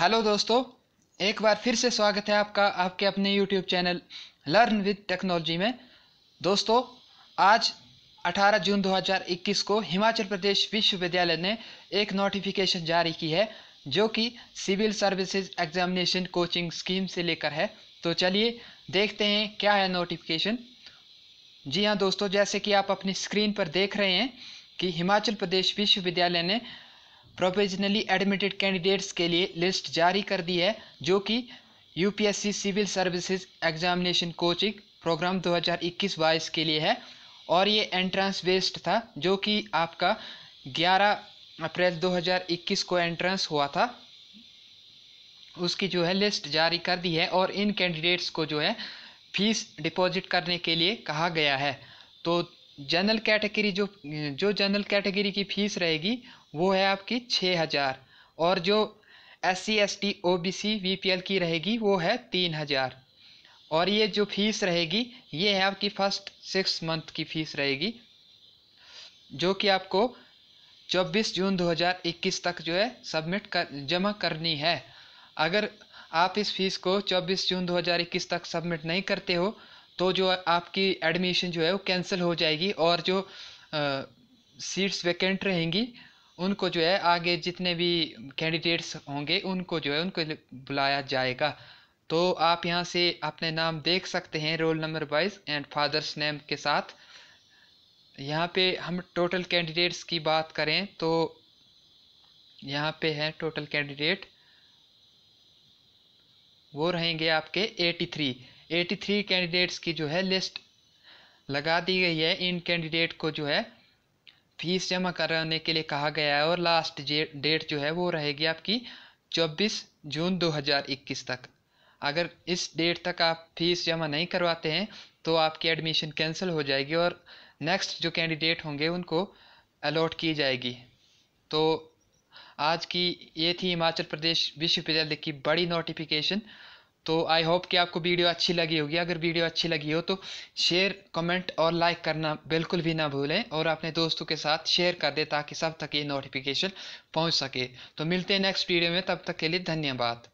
hello दोस्तों एक बार फिर से स्वागत है आपका आपके अपने YouTube channel learn with technology में दोस्तों आज 18 जून 2021 को हिमाचल प्रदेश विश्वविद्यालय ने एक नोटिफिकेशन जारी की है जो कि civil services examination coaching scheme से लेकर है तो चलिए देखते हैं क्या है नोटिफिकेशन जी हाँ दोस्तों जैसे कि आप अपनी स्क्रीन पर देख रहे हैं कि हिमाचल प्रदेश विश्वविद्यालय ने प्रोफेशनली एडमिटेड कैंडिडेट्स के लिए लिस्ट जारी कर दी है जो कि UPSC civil services examination coaching programme 2021 हज़ार के लिए है और ये एंट्रेंस बेस्ड था जो कि आपका 11 अप्रैल 2021 को एंट्रेंस हुआ था उसकी जो है लिस्ट जारी कर दी है और इन कैंडिडेट्स को जो है फीस डिपॉजिट करने के लिए कहा गया है तो जनरल कैटेगरी जो जो जनरल कैटेगरी की फ़ीस रहेगी वो है आपकी छः हज़ार और जो S C S T O B C V P L की रहेगी वो है तीन हज़ार और ये जो फीस रहेगी ये है आपकी फ़र्स्ट सिक्स मंथ की फ़ीस रहेगी जो कि आपको चौबीस जून 2021 तक जो है सबमिट कर जमा करनी है अगर आप इस फीस को 24 जून 2021 तक सबमिट नहीं करते हो तो जो आपकी एडमिशन जो है वो कैंसिल हो जाएगी और जो सीट्स वैकेंट रहेंगी उनको जो है आगे जितने भी कैंडिडेट्स होंगे उनको जो है उनको बुलाया जाएगा तो आप यहाँ से अपने नाम देख सकते हैं roll number wise and father's name के साथ यहाँ पे हम टोटल कैंडिडेट्स की बात करें तो यहाँ पे है टोटल कैंडिडेट वो रहेंगे आपके 83 83 कैंडिडेट्स की जो है लिस्ट लगा दी गई है इन कैंडिडेट को जो है फीस जमा कराने के लिए कहा गया है और लास्ट डेट जो है वो रहेगी आपकी 24 जून 2021 तक अगर इस डेट तक आप फीस जमा नहीं करवाते हैं तो आपकी एडमिशन कैंसिल हो जाएगी और नेक्स्ट जो कैंडिडेट होंगे उनको अलॉट की जाएगी तो आज की ये थी हिमाचल प्रदेश विश्वविद्यालय की बड़ी नोटिफिकेशन तो आई होप कि आपको वीडियो अच्छी लगी होगी अगर वीडियो अच्छी लगी हो तो शेयर कमेंट और लाइक करना बिल्कुल भी ना भूलें और अपने दोस्तों के साथ शेयर कर दें ताकि सब तक ये नोटिफिकेशन पहुंच सके तो मिलते हैं नेक्स्ट वीडियो में तब तक के लिए धन्यवाद